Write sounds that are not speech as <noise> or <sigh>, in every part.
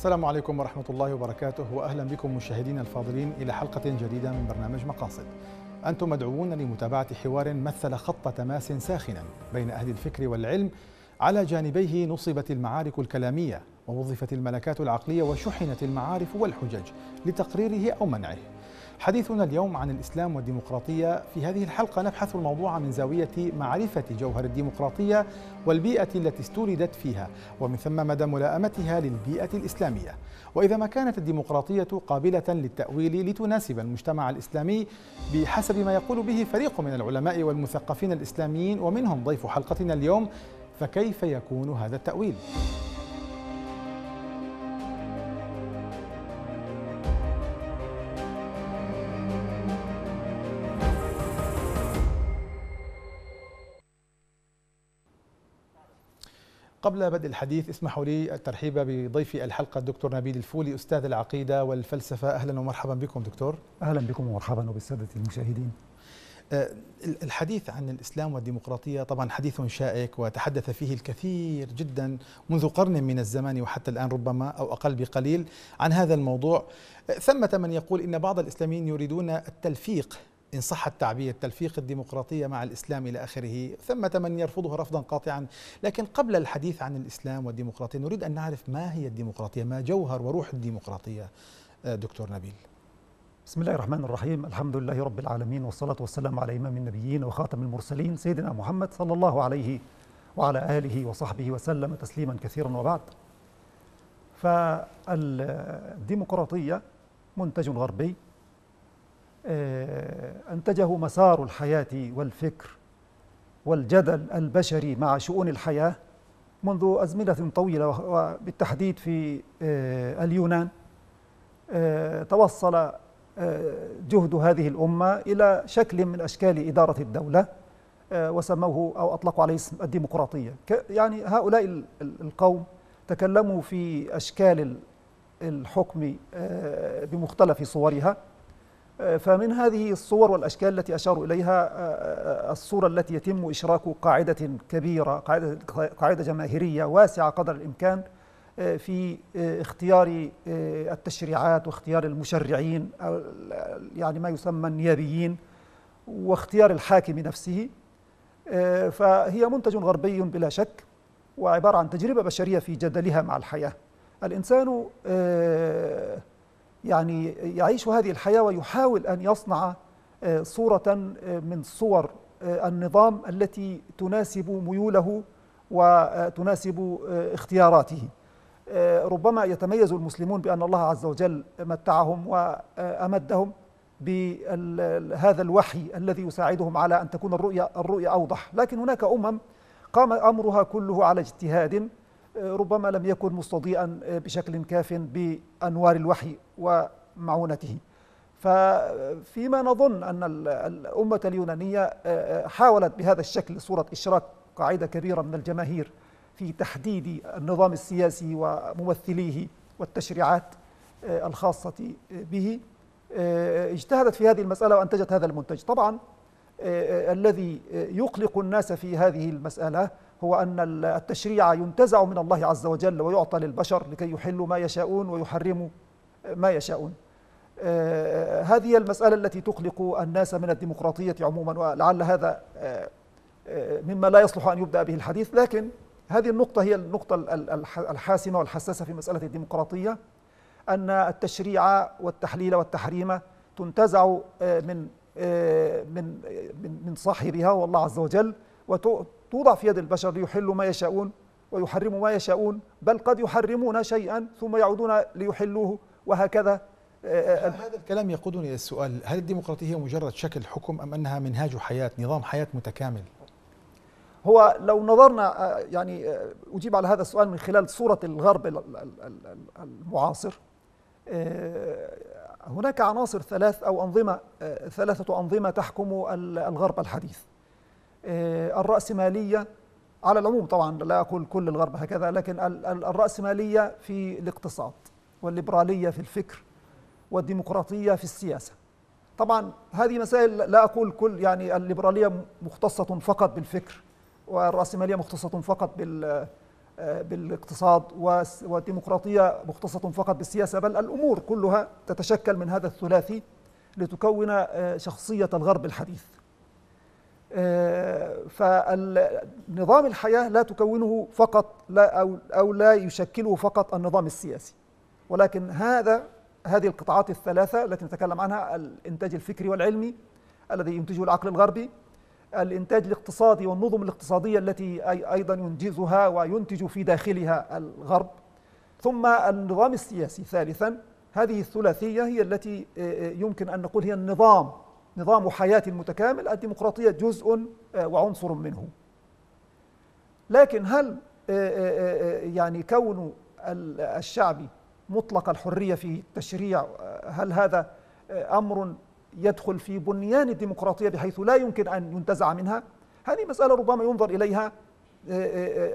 السلام عليكم ورحمة الله وبركاته وأهلا بكم مشاهدينا الفاضلين إلى حلقة جديدة من برنامج مقاصد أنتم مدعوون لمتابعة حوار مثل خط تماس ساخنا بين أهل الفكر والعلم على جانبيه نصبت المعارك الكلامية ووظفت الملكات العقلية وشحنت المعارف والحجج لتقريره أو منعه حديثنا اليوم عن الإسلام والديمقراطية في هذه الحلقة نبحث الموضوع من زاوية معرفة جوهر الديمقراطية والبيئة التي استولدت فيها ومن ثم مدى ملائمتها للبيئة الإسلامية وإذا ما كانت الديمقراطية قابلة للتأويل لتناسب المجتمع الإسلامي بحسب ما يقول به فريق من العلماء والمثقفين الإسلاميين ومنهم ضيف حلقتنا اليوم فكيف يكون هذا التأويل؟ قبل بدء الحديث اسمحوا لي الترحيب بضيف الحلقة الدكتور نبيل الفولي أستاذ العقيدة والفلسفة أهلا ومرحبا بكم دكتور أهلا بكم ومرحبا وبالسادة المشاهدين أه، الحديث عن الإسلام والديمقراطية طبعا حديث شائك وتحدث فيه الكثير جدا منذ قرن من الزمان وحتى الآن ربما أو أقل بقليل عن هذا الموضوع أه، ثمة من يقول إن بعض الإسلاميين يريدون التلفيق إن صح التعبير تلفيق الديمقراطية مع الإسلام إلى آخره ثمة من يرفضه رفضا قاطعا لكن قبل الحديث عن الإسلام والديمقراطية نريد أن نعرف ما هي الديمقراطية ما جوهر وروح الديمقراطية آه، دكتور نبيل بسم الله الرحمن الرحيم الحمد لله رب العالمين والصلاة والسلام على إمام النبيين وخاتم المرسلين سيدنا محمد صلى الله عليه وعلى آله وصحبه وسلم تسليما كثيرا وبعد فالديمقراطية منتج غربي آه، أنتجه مسار الحياة والفكر والجدل البشري مع شؤون الحياة منذ أزمنة طويلة وبالتحديد في آه، اليونان آه، توصل جهد هذه الأمة إلى شكل من أشكال إدارة الدولة وسموه أو أطلقوا عليه اسم الديمقراطية يعني هؤلاء القوم تكلموا في أشكال الحكم بمختلف صورها فمن هذه الصور والأشكال التي أشار إليها آه، آه، الصورة التي يتم إشراك قاعدة كبيرة قاعدة, قاعدة جماهيرية واسعة قدر الإمكان آه، في اختيار التشريعات واختيار المشرعين يعني ما يسمى النيابيين واختيار الحاكم نفسه فهي منتج غربي بلا شك وعبارة عن تجربة بشرية في جدلها مع الحياة الإنسان يعني يعيش هذه الحياة ويحاول أن يصنع آه، صورة آه، من صور آه، النظام التي تناسب ميوله وتناسب اختياراته ربما يتميز المسلمون بأن الله عز وجل متعهم وأمدهم بهذا الوحي الذي يساعدهم على أن تكون الرؤية, الرؤية أوضح لكن هناك أمم قام أمرها كله على اجتهاد ربما لم يكن مستضيئا بشكل كاف بأنوار الوحي ومعونته ففيما نظن أن الأمة اليونانية آه، آه، حاولت بهذا الشكل صورة إشراك قاعدة كبيرة من الجماهير في تحديد النظام السياسي وممثليه والتشريعات آه، الخاصة به اجتهدت في هذه المسألة وأنتجت هذا المنتج طبعا الذي يقلق الناس في هذه المسألة هو أن التشريع ينتزع من الله عز وجل ويعطى للبشر لكي يحلوا ما يشاءون ويحرموا ما يشاءون آه، هذه المسألة التي تقلق الناس من الديمقراطية عموما ولعل هذا آه، آه، مما لا يصلح أن يبدأ به الحديث لكن هذه النقطة هي النقطة الحاسمة والحساسة في مسألة الديمقراطية أن التشريع والتحليل والتحريم تنتزع من من من صاحبها والله عز وجل توضع في يد البشر ليحلوا ما يشاءون ويحرموا ما يشاءون بل قد يحرمون شيئا ثم يعودون ليحلوه وهكذا آه، آه، آه، هذا الكلام يقودني إلى السؤال هل الديمقراطية هي مجرد شكل حكم أم أنها منهاج حياة نظام حياة متكامل هو لو نظرنا يعني أجيب على هذا السؤال من خلال صورة الغرب المعاصر هناك عناصر ثلاث أو أنظمة ثلاثة أنظمة تحكم الغرب الحديث آه، الرأسمالية على العموم طبعا لا أقول كل الغرب هكذا لكن الرأسمالية في الاقتصاد والليبرالية في الفكر والديمقراطية في السياسة طبعا هذه مسائل لا أقول كل يعني الليبرالية مختصة فقط بالفكر والرأسمالية مختصة فقط بال آه، بالاقتصاد والديمقراطية مختصة فقط بالسياسة بل الأمور كلها تتشكل من هذا الثلاثي لتكون آه، شخصية الغرب الحديث آه، فنظام الحياة لا تكونه فقط لا أو, أو لا يشكله فقط النظام السياسي ولكن هذا هذه القطاعات الثلاثة التي نتكلم عنها الإنتاج الفكري والعلمي الذي ينتجه العقل الغربي الإنتاج الاقتصادي والنظم الاقتصادية التي أيضا ينجزها وينتج في داخلها الغرب ثم النظام السياسي ثالثا هذه الثلاثية هي التي آه، آه، يمكن أن نقول هي النظام نظام حياة متكامل الديمقراطية جزء آه، وعنصر منه لكن هل آه، آه، يعني كون الشعب مطلق الحرية في التشريع هل هذا أمر يدخل في بنيان الديمقراطية بحيث لا يمكن أن ينتزع منها هذه مسألة ربما ينظر إليها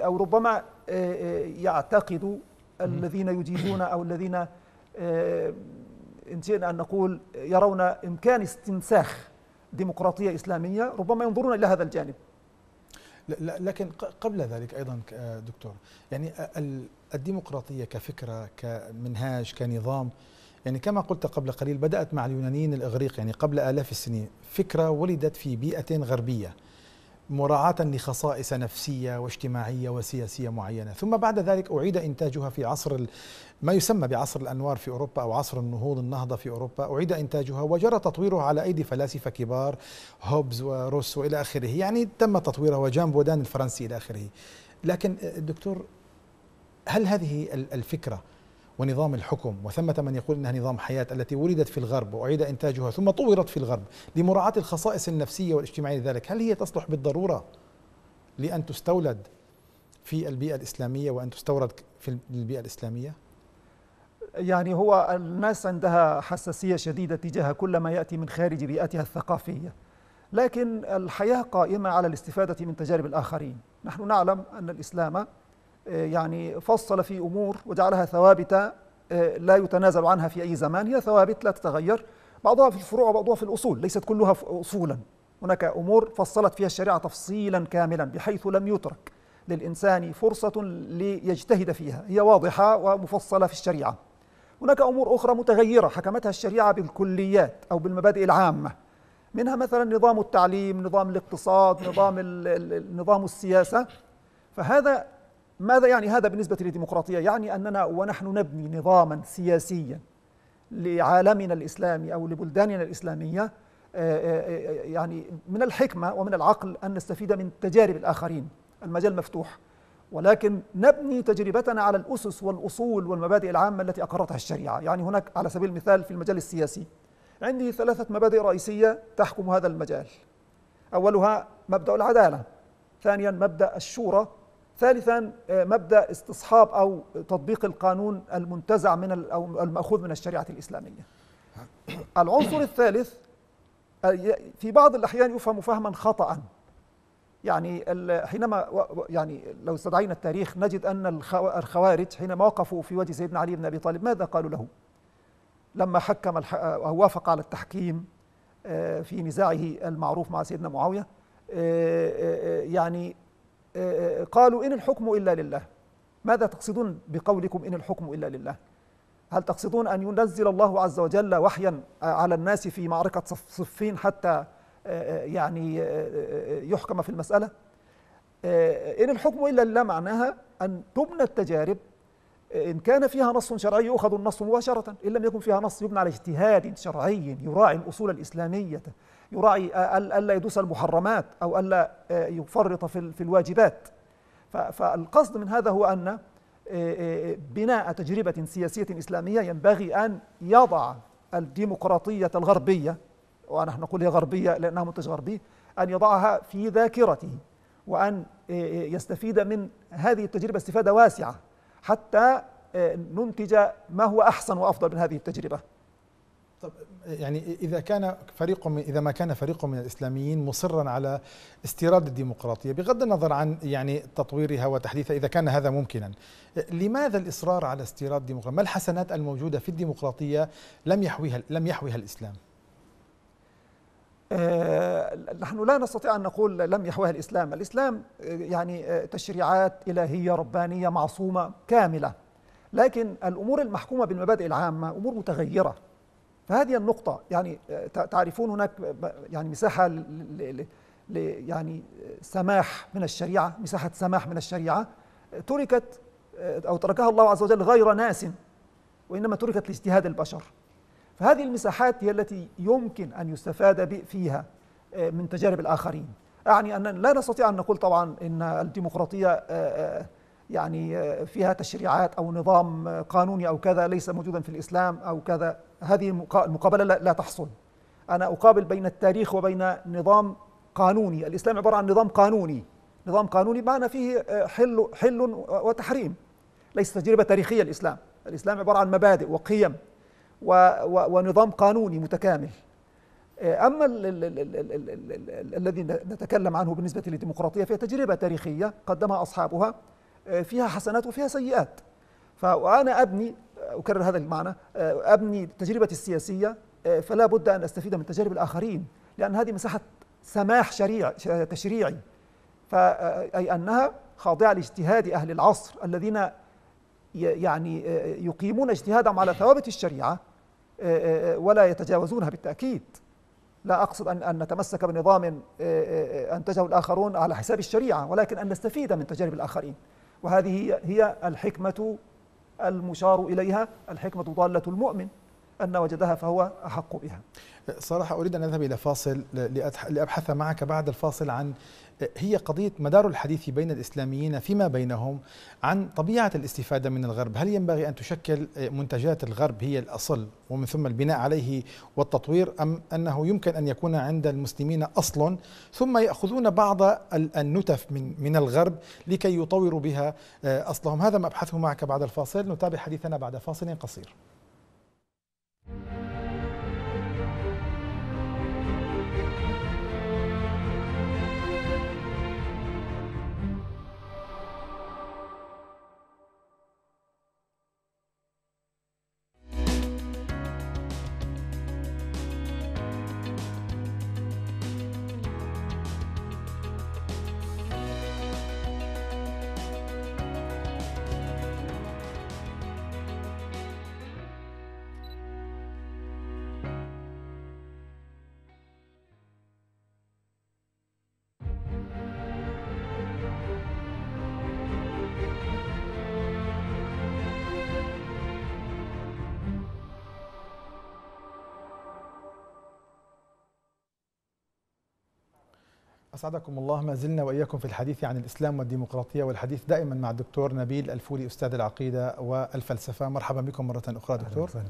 أو ربما يعتقد الذين يجيدون أو الذين إن شئنا أن نقول يرون إمكان استنساخ ديمقراطية إسلامية ربما ينظرون إلى هذا الجانب لكن قبل ذلك أيضا دكتور يعني الديمقراطية كفكرة كمنهاج كنظام يعني كما قلت قبل قليل بدأت مع اليونانيين الإغريق يعني قبل آلاف السنين فكرة ولدت في بيئة غربية مراعاة لخصائص نفسية واجتماعية وسياسية معينة ثم بعد ذلك أعيد إنتاجها في عصر ما يسمى بعصر الأنوار في أوروبا أو عصر النهوض النهضة في أوروبا أعيد إنتاجها وجرى تطويرها على أيدي فلاسفة كبار هوبز وروس وإلى آخره يعني تم تطويرها وجان بودان الفرنسي إلى آخره لكن دكتور هل هذه الفكرة ونظام الحكم وثمة من يقول أنها نظام حياة التي ولدت في الغرب وأعيد إنتاجها ثم طورت في الغرب لمراعاة الخصائص النفسية والاجتماعية لذلك هل هي تصلح بالضرورة لأن تستولد في البيئة الإسلامية وأن تستورد في البيئة الإسلامية؟ يعني هو الناس عندها حساسية شديدة تجاه كل ما يأتي من خارج بيئتها الثقافية لكن الحياة قائمة على الاستفادة من تجارب الآخرين نحن نعلم أن الإسلام آه، يعني فصل في أمور وجعلها ثوابت آه، لا يتنازل عنها في أي زمان هي ثوابت لا تتغير بعضها في الفروع وبعضها في الأصول ليست كلها أصولا هناك أمور فصلت فيها الشريعة تفصيلا كاملا بحيث لم يترك للإنسان فرصة ليجتهد فيها هي واضحة ومفصلة في الشريعة هناك أمور أخرى متغيرة حكمتها الشريعة بالكليات أو بالمبادئ العامة منها مثلا نظام التعليم نظام الاقتصاد نظام نظام السياسة فهذا ماذا يعني هذا بالنسبة للديمقراطية؟ يعني أننا ونحن نبني نظاما سياسيا لعالمنا الإسلامي أو لبلداننا الإسلامية آه، آه، آه، يعني من الحكمة ومن العقل أن نستفيد من تجارب الآخرين المجال مفتوح ولكن نبني تجربتنا على الأسس والأصول والمبادئ العامة التي أقرتها الشريعة يعني هناك على سبيل المثال في المجال السياسي عندي ثلاثة مبادئ رئيسية تحكم هذا المجال أولها مبدأ العدالة ثانيا مبدأ الشورى ثالثا آه، مبدا استصحاب او تطبيق القانون المنتزع من او الماخوذ من الشريعه الاسلاميه. <coughs> العنصر الثالث آه، في بعض الاحيان يفهم فهما خطا. يعني حينما يعني لو استدعينا التاريخ نجد ان الخوارج حينما وقفوا في وجه سيدنا علي بن ابي طالب ماذا قالوا له؟ لما حكم آه، او وافق على التحكيم في نزاعه المعروف مع سيدنا معاويه يعني قالوا إن الحكم إلا لله ماذا تقصدون بقولكم إن الحكم إلا لله هل تقصدون أن ينزل الله عز وجل وحيا على الناس في معركة صفين حتى آه، آه، يعني آه، يحكم في المسألة إن الحكم إلا لله معناها أن تبنى التجارب إن كان فيها نص شرعي يؤخذ النص مباشرة إن لم يكن فيها نص يبنى على اجتهاد شرعي يراعي الأصول الإسلامية يراعي آه، ألا يدوس المحرمات أو ألا آه، يفرط في الواجبات فالقصد من هذا هو أن آه، بناء تجربة سياسية إسلامية ينبغي أن يضع الديمقراطية الغربية ونحن نقول هي غربية لأنها منتج غربي أن يضعها في ذاكرته وأن يستفيد من هذه التجربة استفادة واسعة حتى ننتج ما هو أحسن وأفضل من هذه التجربة طب يعني اذا كان فريق اذا ما كان فريق من الاسلاميين مصرا على استيراد الديمقراطيه بغض النظر عن يعني تطويرها وتحديثها اذا كان هذا ممكنا لماذا الاصرار على استيراد الديمقراطيه ما الحسنات الموجوده في الديمقراطيه لم يحويها لم يحويها الاسلام آه، نحن لا نستطيع أن نقول لم يحويها الإسلام الإسلام آه، يعني آه، تشريعات إلهية ربانية معصومة كاملة لكن الأمور المحكومة بالمبادئ العامة أمور متغيرة فهذه النقطة يعني آه، تعرفون هناك يعني مساحة ل يعني آه، سماح من الشريعة مساحة سماح من الشريعة آه، تركت أو تركها الله عز وجل غير ناس وإنما تركت لاجتهاد البشر فهذه المساحات هي التي يمكن أن يستفاد فيها من تجارب الآخرين أعني أن لا نستطيع أن نقول طبعا أن الديمقراطية يعني فيها تشريعات أو نظام قانوني أو كذا ليس موجودا في الإسلام أو كذا هذه المقابلة لا تحصل أنا أقابل بين التاريخ وبين نظام قانوني الإسلام عبارة عن نظام قانوني نظام قانوني معنى فيه آه، حل, حل وتحريم ليس تجربة تاريخية الإسلام الإسلام عبارة عن مبادئ وقيم و و ونظام قانوني متكامل أما الذي نتكلم عنه بالنسبة للديمقراطية فهي تجربة تاريخية قدمها أصحابها آه، فيها حسنات وفيها سيئات فأنا أبني أكرر هذا المعنى آه، أبني تجربتي السياسية آه، فلا بد أن أستفيد من تجارب الآخرين لأن هذه مساحة سماح شريع آه، تشريعي أي أنها خاضعة لاجتهاد أهل العصر الذين يعني يقيمون اجتهادهم على ثوابت الشريعة ولا يتجاوزونها بالتأكيد لا أقصد أن أن نتمسك بنظام أنتجه الآخرون على حساب الشريعة ولكن أن نستفيد من تجارب الآخرين وهذه هي الحكمة المشار إليها الحكمة ضالة المؤمن أن وجدها فهو أحق بها صراحة أريد أن أذهب إلى فاصل لأبحث معك بعد الفاصل عن هي قضية مدار الحديث بين الإسلاميين فيما بينهم عن طبيعة الاستفادة من الغرب هل ينبغي أن تشكل منتجات الغرب هي الأصل ومن ثم البناء عليه والتطوير أم أنه يمكن أن يكون عند المسلمين أصل ثم يأخذون بعض النتف من, من الغرب لكي يطوروا بها آه، أصلهم هذا ما أبحثه معك بعد الفاصل نتابع حديثنا بعد فاصل قصير أسعدكم الله ما زلنا وإياكم في الحديث عن الإسلام والديمقراطية والحديث دائما مع الدكتور نبيل الفولي أستاذ العقيدة والفلسفة مرحبا بكم مرة أخرى دكتور أهلا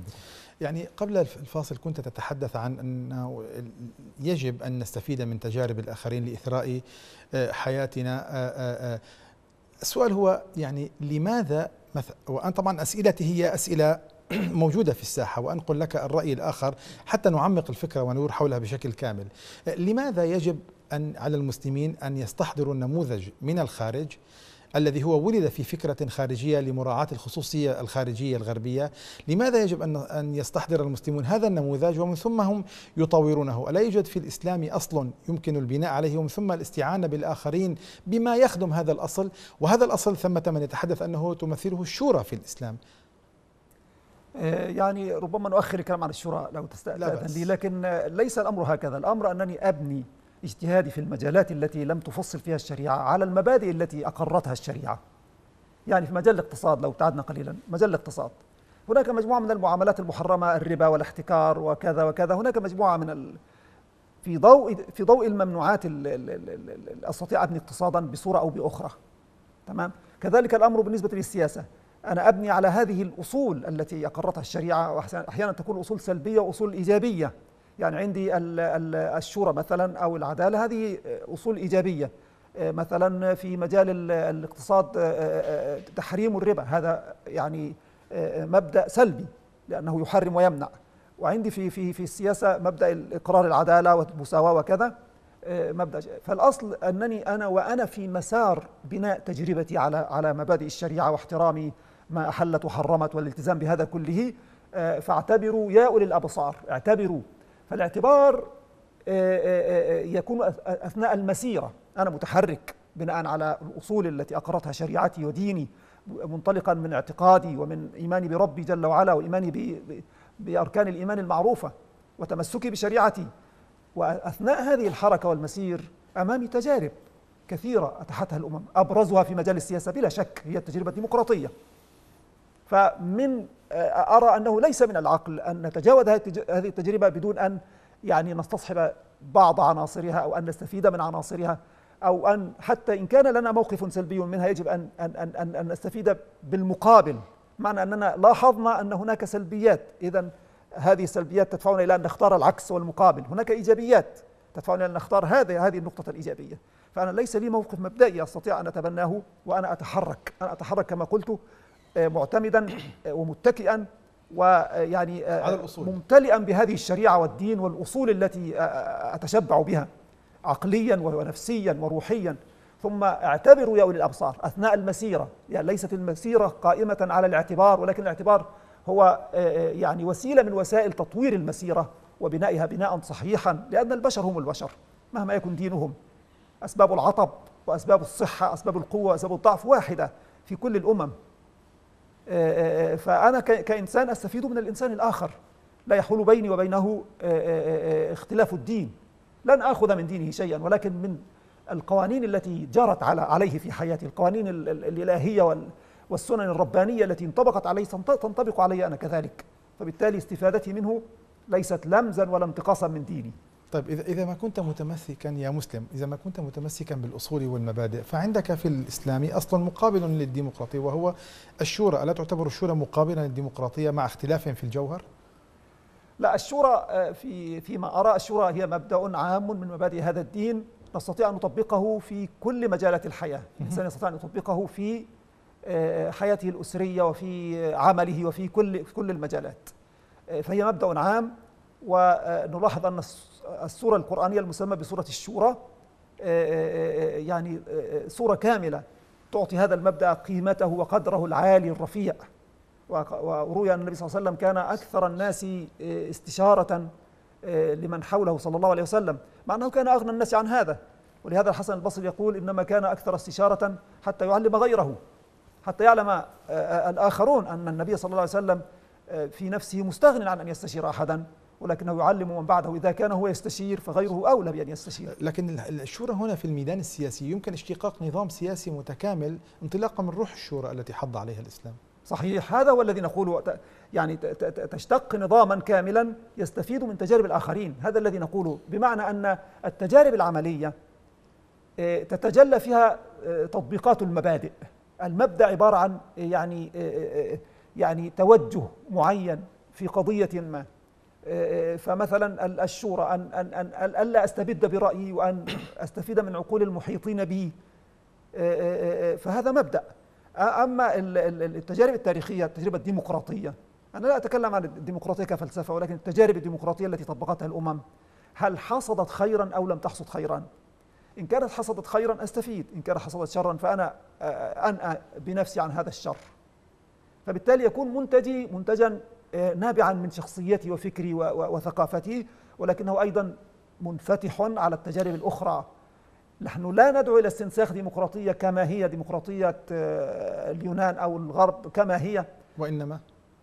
يعني قبل الفاصل كنت تتحدث عن أنه يجب أن نستفيد من تجارب الآخرين لإثراء آه، حياتنا آه، آه، السؤال هو يعني لماذا وأن طبعا أسئلتي هي أسئلة <clears throat> موجودة في الساحة وأنقل لك الرأي الآخر حتى نعمق الفكرة ونور حولها بشكل كامل لماذا يجب أن على المسلمين أن يستحضروا النموذج من الخارج الذي هو ولد في فكرة خارجية لمراعاة الخصوصية الخارجية الغربية لماذا يجب أن يستحضر المسلمون هذا النموذج ومن ثم هم يطورونه ألا يوجد في الإسلام أصل يمكن البناء عليه ومن ثم الاستعانة بالآخرين بما يخدم هذا الأصل وهذا الأصل ثمة من يتحدث أنه تمثله الشورى في الإسلام آه، يعني ربما نؤخر الكلام عن الشورى لو تستأذن لي لكن ليس الأمر هكذا الأمر أنني أبني الاجتهاد في المجالات التي لم تفصل فيها الشريعة على المبادئ التي أقرتها الشريعة يعني في مجال الاقتصاد لو ابتعدنا قليلا مجال الاقتصاد هناك مجموعة من المعاملات المحرمة الربا والاحتكار وكذا وكذا هناك مجموعة من ال... في ضوء في ضوء الممنوعات اللي استطيع ابني اقتصادا بصوره او باخرى تمام كذلك الامر بالنسبه للسياسه انا ابني على هذه الاصول التي اقرتها الشريعه واحيانا تكون اصول سلبيه واصول ايجابيه يعني عندي الشورى مثلا أو العدالة هذه أصول إيجابية آه، مثلا في مجال الاقتصاد آه، آه، تحريم الربا هذا يعني مبدأ سلبي لأنه يحرم ويمنع وعندي في في في السياسة مبدأ إقرار العدالة والمساواة وكذا مبدأ فالأصل أنني أنا وأنا في مسار بناء تجربتي على على مبادئ الشريعة واحترامي ما أحلت وحرمت والالتزام بهذا كله فاعتبروا يا أولي الأبصار اعتبروا فالاعتبار آه، آه، آه، يكون أثناء المسيرة أنا متحرك بناء على الأصول التي أقرتها شريعتي وديني منطلقا من اعتقادي ومن إيماني بربي جل وعلا وإيماني بأركان الإيمان المعروفة وتمسكي بشريعتي وأثناء هذه الحركة والمسير أمامي تجارب كثيرة أتحتها الأمم أبرزها في مجال السياسة بلا شك هي التجربة الديمقراطية فمن آه، أرى أنه ليس من العقل أن نتجاوز هذه التجربة بدون أن يعني نستصحب بعض عناصرها أو أن نستفيد من عناصرها أو أن حتى إن كان لنا موقف سلبي منها يجب أن أن أن أن, أن نستفيد بالمقابل معنى أننا لاحظنا أن هناك سلبيات إذا هذه السلبيات تدفعنا إلى أن نختار العكس والمقابل هناك إيجابيات تدفعنا إلى أن نختار هذه هذه النقطة الإيجابية فأنا ليس لي موقف مبدئي أستطيع أن أتبناه وأنا أتحرك أنا أتحرك كما قلت آه، معتمدا آه، ومتكئا ويعني آه، على الأصول. ممتلئا بهذه الشريعة والدين والأصول التي أتشبع بها عقليا ونفسيا وروحيا ثم اعتبروا يا أولي الأبصار أثناء المسيرة يعني ليست المسيرة قائمة على الاعتبار ولكن الاعتبار هو يعني وسيلة من وسائل تطوير المسيرة وبنائها بناء صحيحا لأن البشر هم البشر مهما يكن دينهم أسباب العطب وأسباب الصحة أسباب القوة أسباب الضعف واحدة في كل الأمم آه، آه، آه، فأنا كإنسان أستفيد من الإنسان الآخر لا يحول بيني وبينه اختلاف الدين لن آخذ من دينه شيئا ولكن من القوانين التي جرت على عليه في حياتي القوانين الإلهية والسنن الربانية التي انطبقت عليه تنطبق علي أنا كذلك فبالتالي استفادتي منه ليست لمزا ولا انتقاصا من ديني طيب إذا إذا ما كنت متمسكا يا مسلم إذا ما كنت متمسكا بالأصول والمبادئ فعندك في الإسلام أصل مقابل للديمقراطية وهو الشورى ألا تعتبر الشورى مقابلا للديمقراطية مع اختلاف في الجوهر؟ لا الشورى آه، في فيما أرى الشورى هي مبدأ عام من مبادئ هذا الدين نستطيع أن نطبقه في كل مجالات الحياة الإنسان يستطيع أن يطبقه في آه، حياته الأسرية وفي عمله وفي كل كل المجالات آه، فهي مبدأ عام ونلاحظ أن السورة القرآنية المسمى بسورة الشورى آه، آه، آه، يعني سورة كاملة تعطي هذا المبدأ قيمته وقدره العالي الرفيع وروي أن النبي صلى الله عليه وسلم كان أكثر الناس استشارة لمن حوله صلى الله عليه وسلم مع أنه كان أغنى الناس عن هذا ولهذا الحسن البصري يقول إنما كان أكثر استشارة حتى يعلم غيره حتى يعلم الآخرون أن النبي صلى الله عليه وسلم في نفسه مستغن عن أن يستشير أحدا ولكنه يعلم من بعده إذا كان هو يستشير فغيره أولى بأن يستشير لكن الشورى هنا في الميدان السياسي يمكن اشتقاق نظام سياسي متكامل انطلاقا من روح الشورى التي حض عليها الإسلام صحيح هذا هو الذي نقوله يعني تشتق نظاما كاملا يستفيد من تجارب الآخرين هذا الذي نقوله بمعنى أن التجارب العملية آه، تتجلى فيها آه، تطبيقات المبادئ المبدأ عبارة عن آه، يعني يعني توجه معين في قضية ما فمثلا الشورى أن, أن, أن ألا أستبد برأيي وأن أستفيد من عقول المحيطين بي أه، أه، أه، فهذا مبدأ أما التجارب التاريخية التجربة الديمقراطية أنا لا أتكلم عن الديمقراطية كفلسفة ولكن التجارب الديمقراطية التي طبقتها الأمم هل حصدت خيرا أو لم تحصد خيرا إن كانت حصدت خيرا أستفيد إن كانت حصدت شرا فأنا أنأى بنفسي عن هذا الشر فبالتالي يكون منتجي منتجا آه، نابعا من شخصيتي وفكري وثقافتي ولكنه أيضا منفتح على التجارب الأخرى نحن لا ندعو إلى استنساخ ديمقراطية كما هي ديمقراطية آه، اليونان أو الغرب كما هي وإنما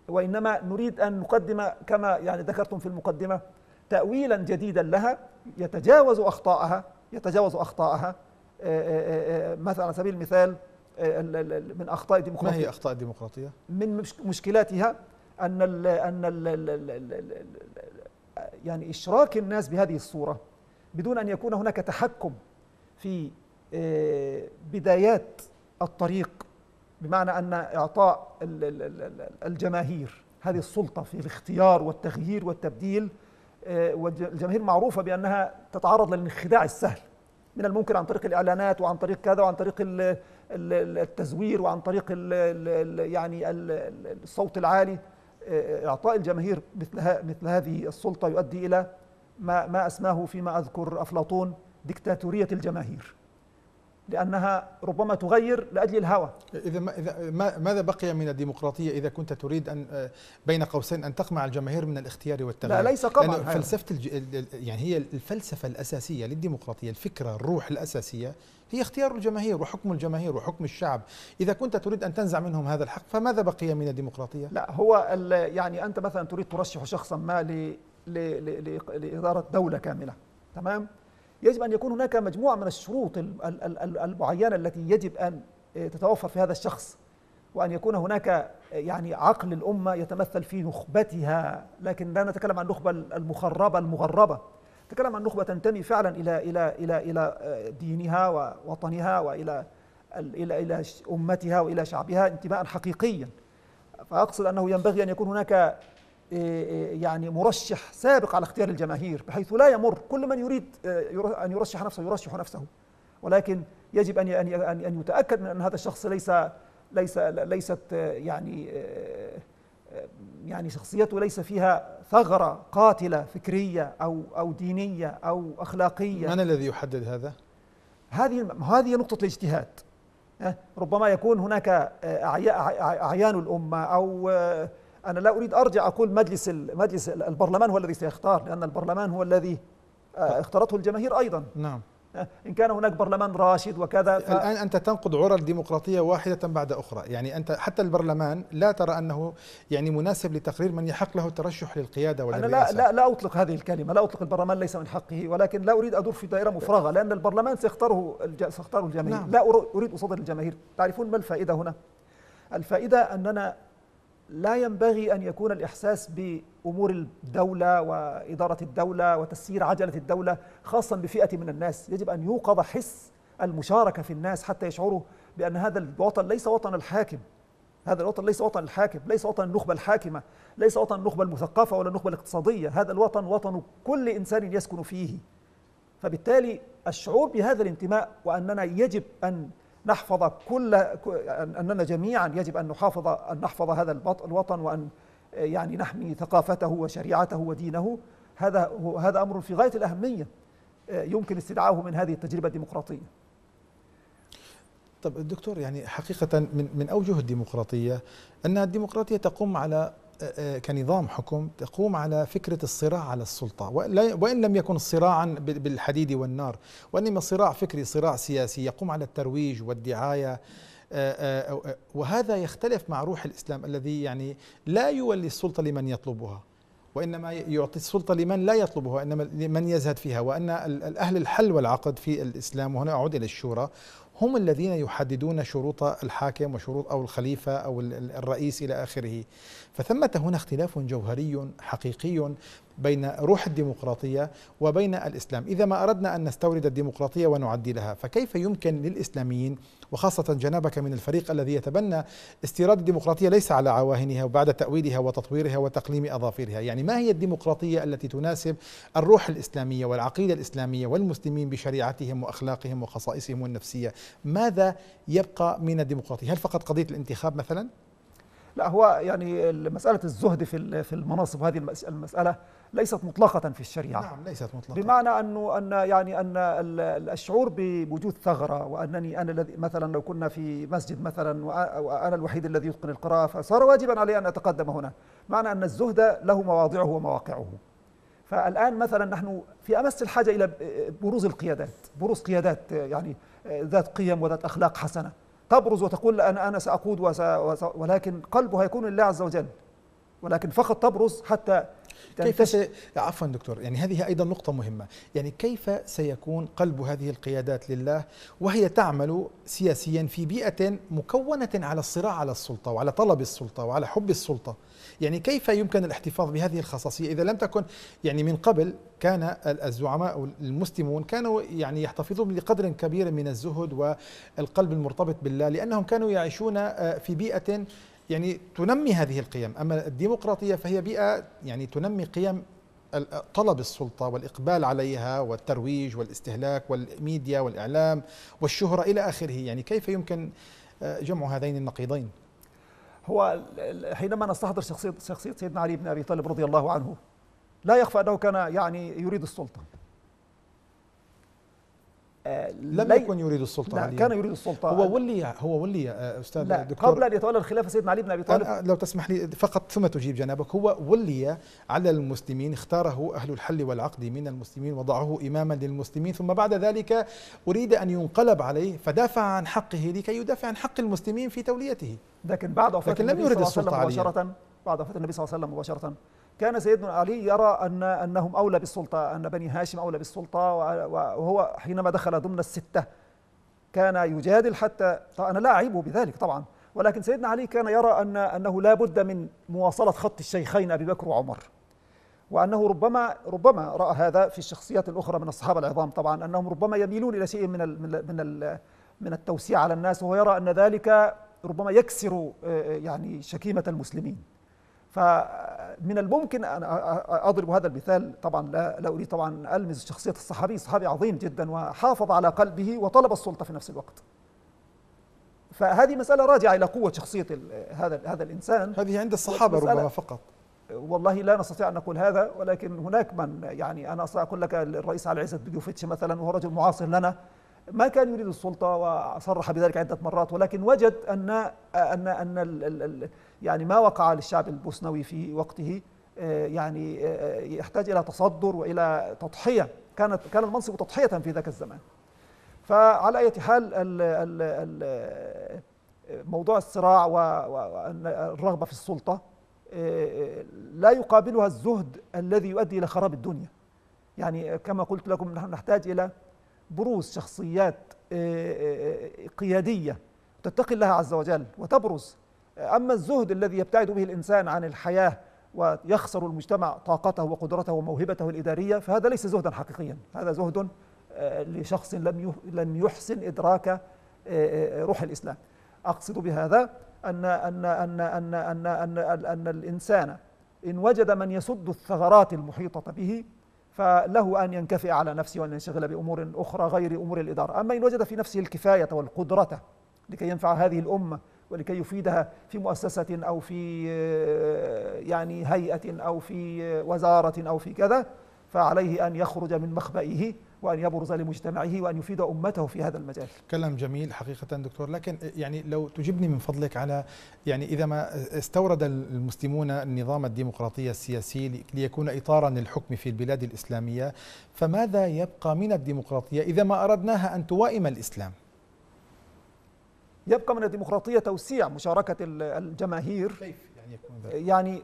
وإنما نريد أن نقدم كما يعني ذكرتم في المقدمة تأويلا جديدا لها يتجاوز أخطاءها يتجاوز أخطاءها آه، مثلا على سبيل المثال من أخطاء الديمقراطية ما هي أخطاء الديمقراطية؟ من مشكلاتها ان الـ ان الـ يعني اشراك الناس بهذه الصوره بدون ان يكون هناك تحكم في بدايات الطريق بمعنى ان اعطاء الجماهير هذه السلطه في الاختيار والتغيير والتبديل والجماهير معروفه بانها تتعرض للانخداع السهل من الممكن عن طريق الاعلانات وعن طريق كذا وعن طريق التزوير وعن طريق يعني الصوت العالي اعطاء الجماهير مثل مثل هذه السلطه يؤدي الى ما ما اسماه فيما اذكر افلاطون دكتاتوريه الجماهير لانها ربما تغير لاجل الهوى اذا ماذا بقي من الديمقراطيه اذا كنت تريد ان آه، بين قوسين ان تقمع الجماهير من الاختيار والتغيير لا ليس قمع فلسفه الج... يعني هي الفلسفه الاساسيه للديمقراطيه الفكره الروح الاساسيه هي اختيار الجماهير وحكم الجماهير وحكم الشعب إذا كنت تريد أن تنزع منهم هذا الحق فماذا بقي من الديمقراطية؟ لا هو يعني أنت مثلا تريد ترشح شخصا ما ل لإدارة دولة كاملة تمام؟ يجب أن يكون هناك مجموعة من الشروط المعينة التي يجب أن آه، تتوفر في هذا الشخص وأن يكون هناك آه، يعني عقل الأمة يتمثل في نخبتها لكن لا نتكلم عن النخبة المخربة المغربة تكلم عن نخبة تنتمي فعلا إلى إلى إلى إلى آه، دينها ووطنها وإلى إلى إلى أمتها وإلى شعبها انتماء حقيقيا فأقصد أنه ينبغي أن يكون هناك آه، آه، يعني مرشح سابق على اختيار الجماهير بحيث لا يمر كل من يريد أن يرشح نفسه يرشح نفسه ولكن يجب أن أن أن يتأكد من أن هذا الشخص ليس ليس ليست يعني يعني شخصيته ليس فيها ثغرة قاتلة فكرية أو أو دينية أو أخلاقية من الذي يحدد هذا؟ هذه هذه نقطة الاجتهاد ربما يكون هناك آه، أعيان الأمة أو آه، أنا لا أريد أرجع أقول مجلس مجلس البرلمان هو الذي سيختار لأن البرلمان هو الذي آه، اختارته الجماهير أيضا نعم <laughs> إن كان هناك برلمان راشد وكذا ف... الآن أنت تنقض عرى الديمقراطية واحدة بعد أخرى يعني أنت حتى البرلمان لا ترى أنه يعني مناسب لتقرير من يحق له الترشح للقيادة ولا أنا لا, لا, لا أطلق هذه الكلمة لا أطلق البرلمان ليس من حقه ولكن لا أريد أدور في دائرة مفرغة لأن البرلمان سيختاره الج... سيختاره الجماهير نعم. لا أريد أصدر الجماهير تعرفون ما الفائدة هنا الفائدة أننا لا ينبغي أن يكون الإحساس بأمور الدولة وإدارة الدولة وتسيير عجلة الدولة خاصا بفئة من الناس يجب أن يوقظ حس المشاركة في الناس حتى يشعروا بأن هذا الوطن ليس وطن الحاكم هذا الوطن ليس وطن الحاكم ليس وطن النخبة الحاكمة ليس وطن النخبة المثقفة ولا النخبة الاقتصادية هذا الوطن وطن كل إنسان يسكن فيه فبالتالي الشعور بهذا الانتماء وأننا يجب أن نحفظ كل أننا جميعا يجب أن نحافظ أن نحفظ هذا الوطن وأن يعني نحمي ثقافته وشريعته ودينه هذا هذا أمر في غاية الأهمية آه، يمكن استدعائه من هذه التجربة الديمقراطية طب الدكتور يعني حقيقة من من أوجه الديمقراطية أن الديمقراطية تقوم على كنظام حكم تقوم على فكرة الصراع على السلطة وإن لم يكن صراعا بالحديد والنار وإنما صراع فكري صراع سياسي يقوم على الترويج والدعاية آه، آه، آه، وهذا يختلف مع روح الإسلام الذي يعني لا يولي السلطة لمن يطلبها وإنما يعطي السلطة لمن لا يطلبها إنما لمن يزهد فيها وأن أهل الحل والعقد في الإسلام وهنا أعود إلى الشورى هم الذين يحددون شروط الحاكم وشروط أو الخليفة أو الرئيس إلى آخره فثمة هنا اختلاف جوهري حقيقي بين روح الديمقراطية وبين الإسلام إذا ما أردنا أن نستورد الديمقراطية ونعدلها فكيف يمكن للإسلاميين وخاصة جنابك من الفريق الذي يتبنى استيراد الديمقراطية ليس على عواهنها وبعد تأويلها وتطويرها وتقليم أظافرها يعني ما هي الديمقراطية التي تناسب الروح الإسلامية والعقيدة الإسلامية والمسلمين بشريعتهم وأخلاقهم وخصائصهم النفسية ماذا يبقى من الديمقراطية هل فقط قضية الانتخاب مثلا؟ لا هو يعني مسألة الزهد في في المناصب هذه المسألة ليست مطلقة في الشريعة نعم ليست مطلقة بمعنى أنه أن يعني أن الشعور بوجود ثغرة وأنني أنا الذي مثلا لو كنا في مسجد مثلا وأنا الوحيد الذي يتقن القراءة فصار واجبا علي أن أتقدم هنا معنى أن الزهد له مواضعه ومواقعه فالآن مثلا نحن في أمس الحاجة إلى بروز القيادات بروز قيادات يعني ذات قيم وذات أخلاق حسنة تبرز وتقول أنا أنا سأقود وس... ولكن قلبها هيكون لله عز وجل ولكن فقط تبرز حتى كيف س... عفوا دكتور يعني هذه ايضا نقطة مهمة، يعني كيف سيكون قلب هذه القيادات لله وهي تعمل سياسيا في بيئة مكونة على الصراع على السلطة وعلى طلب السلطة وعلى حب السلطة، يعني كيف يمكن الاحتفاظ بهذه الخصاصية إذا لم تكن يعني من قبل كان الزعماء المسلمون كانوا يعني يحتفظون بقدر كبير من الزهد والقلب المرتبط بالله لأنهم كانوا يعيشون آه، في بيئة يعني تنمي هذه القيم أما الديمقراطية فهي بيئة يعني تنمي قيم طلب السلطة والإقبال عليها والترويج والاستهلاك والميديا والإعلام والشهرة إلى آخره يعني كيف يمكن آه، جمع هذين النقيضين هو حينما نستحضر شخصية, شخصية سيدنا علي بن أبي طالب رضي الله عنه لا يخفى أنه كان يعني يريد السلطة آه، لم يكن يريد السلطه نعم، لا كان يريد السلطه هو ولي هو ولي آه، استاذ لا نعم، دكتور قبل ان يتولى الخلافه سيدنا علي بن ابي طالب لو تسمح لي فقط ثم تجيب جنابك هو ولي على المسلمين اختاره اهل الحل والعقد من المسلمين وضعه اماما للمسلمين ثم بعد ذلك اريد ان ينقلب عليه فدافع عن حقه لكي يدافع عن حق المسلمين في توليته لكن بعد وفاه لكن لم يرد السلطه عليه مباشره بعد وفاه النبي صلى الله عليه وسلم مباشره كان سيدنا علي يرى أن أنهم أولى بالسلطة أن بني هاشم أولى بالسلطة وهو حينما دخل ضمن الستة كان يجادل حتى أنا لا أعيبه بذلك طبعا ولكن سيدنا علي كان يرى أن أنه لا بد من مواصلة خط الشيخين أبي بكر وعمر وأنه ربما ربما رأى هذا في الشخصيات الأخرى من الصحابة العظام طبعا أنهم ربما يميلون إلى شيء من من من, من التوسيع على الناس وهو يرى أن ذلك ربما يكسر آه، آه، يعني شكيمة المسلمين فمن الممكن أن أضرب هذا المثال طبعا لا, لا أريد طبعا ألمز شخصية الصحابي صحابي عظيم جدا وحافظ على قلبه وطلب السلطة في نفس الوقت فهذه مسألة راجعة إلى قوة شخصية هذا هذا الإنسان هذه عند الصحابة ربما فقط والله لا نستطيع أن نقول هذا ولكن هناك من يعني أنا أقول لك الرئيس علي عزت بيوفيتش مثلا وهو رجل معاصر لنا ما كان يريد السلطة وصرح بذلك عدة مرات ولكن وجد أن أن أن يعني ما وقع للشعب البوسنوي في وقته آه، يعني آه، آه، يحتاج إلى تصدر وإلى تضحية كانت كان المنصب تضحية في ذاك الزمان فعلى أي حال موضوع الصراع والرغبة في السلطة لا يقابلها الزهد الذي يؤدي إلى خراب الدنيا يعني كما قلت لكم نحن نحتاج إلى بروز شخصيات قيادية تتقي الله عز وجل وتبرز أما الزهد الذي يبتعد به الإنسان عن الحياة ويخسر المجتمع طاقته وقدرته وموهبته الإدارية فهذا ليس زهدا حقيقيا هذا زهد آه، لشخص لم لم يحسن إدراك آه، آه، روح الإسلام أقصد بهذا أن أن أن أن أن أن, أن الإنسان إن وجد من يسد الثغرات المحيطة به فله أن ينكفئ على نفسه وأن ينشغل بأمور أخرى غير أمور الإدارة أما إن وجد في نفسه الكفاية والقدرة لكي ينفع هذه الأمة ولكي يفيدها في مؤسسة أو في آه، يعني هيئة أو في آه، وزارة أو في كذا فعليه أن يخرج من مخبئه وأن يبرز لمجتمعه وأن يفيد أمته في هذا المجال كلام جميل حقيقة دكتور لكن آه، يعني لو تجبني من فضلك على يعني إذا ما استورد المسلمون النظام الديمقراطية السياسي ليكون إطارا للحكم في البلاد الإسلامية فماذا يبقى من الديمقراطية إذا ما أردناها أن توائم الإسلام يبقى من الديمقراطية توسيع مشاركة الجماهير كيف يعني يكون ذلك؟ يعني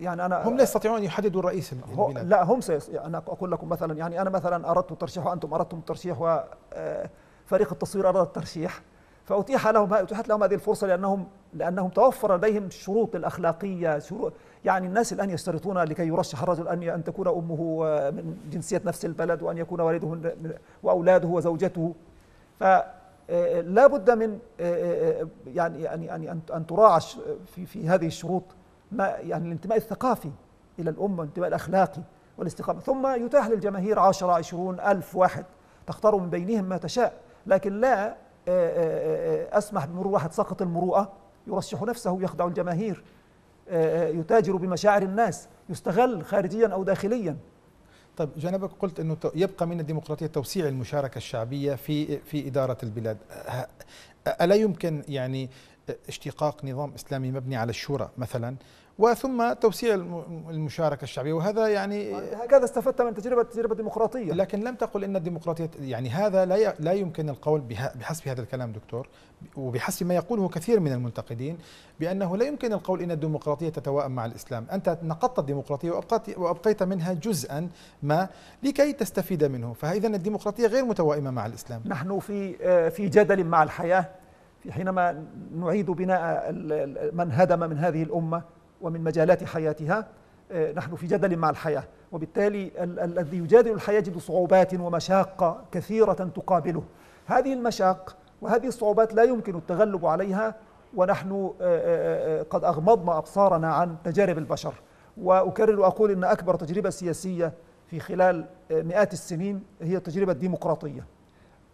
يعني أنا هم لا يستطيعون أن يحددوا الرئيس لا هم سيستطيعون أنا أقول لكم مثلا يعني أنا مثلا أردت الترشيح وأنتم أردتم الترشيح وفريق آه، التصوير أراد الترشيح فأتيح لهم أتيحت لهم هذه الفرصة لأنهم لأنهم توفر لديهم الشروط الأخلاقية شروط يعني الناس الآن يشترطون لكي يرشح الرجل أن أن تكون أمه آه، من جنسية نفس البلد وأن يكون والده وأولاده وزوجته ف آه، آه، لا بد من آه، يعني يعني يعني ان تراعى في في هذه الشروط ما يعني الانتماء الثقافي الى الامه الانتماء الاخلاقي والاستقامه ثم يتاح للجماهير 10 20 ألف واحد تختار من بينهم ما تشاء لكن لا اسمح بمرور واحد سقط المروءه يرشح نفسه يخدع الجماهير يتاجر بمشاعر الناس يستغل خارجيا او داخليا طيب جنابك قلت انه يبقى من الديمقراطيه توسيع المشاركه الشعبيه في في اداره البلاد أه، أه، الا يمكن يعني اشتقاق نظام اسلامي مبني على الشورى مثلا وثم توسيع المشاركة الشعبية وهذا يعني هكذا استفدت من تجربة تجربة ديمقراطية لكن لم تقل أن الديمقراطية يعني هذا لا لا يمكن القول بحسب هذا الكلام دكتور وبحسب ما يقوله كثير من المنتقدين بأنه لا يمكن القول أن الديمقراطية تتوائم مع الإسلام أنت نقضت الديمقراطية وأبقيت منها جزءا ما لكي تستفيد منه فإذا الديمقراطية غير متوائمة مع الإسلام نحن في في جدل مع الحياة حينما نعيد بناء من هدم من هذه الأمة ومن مجالات حياتها آه، نحن في جدل مع الحياة وبالتالي الذي يجادل الحياة يجد صعوبات ومشاق كثيرة تقابله هذه المشاق وهذه الصعوبات لا يمكن التغلب عليها ونحن آه، آه، قد أغمضنا أبصارنا عن تجارب البشر وأكرر وأقول أن أكبر تجربة سياسية في خلال مئات السنين هي التجربة الديمقراطية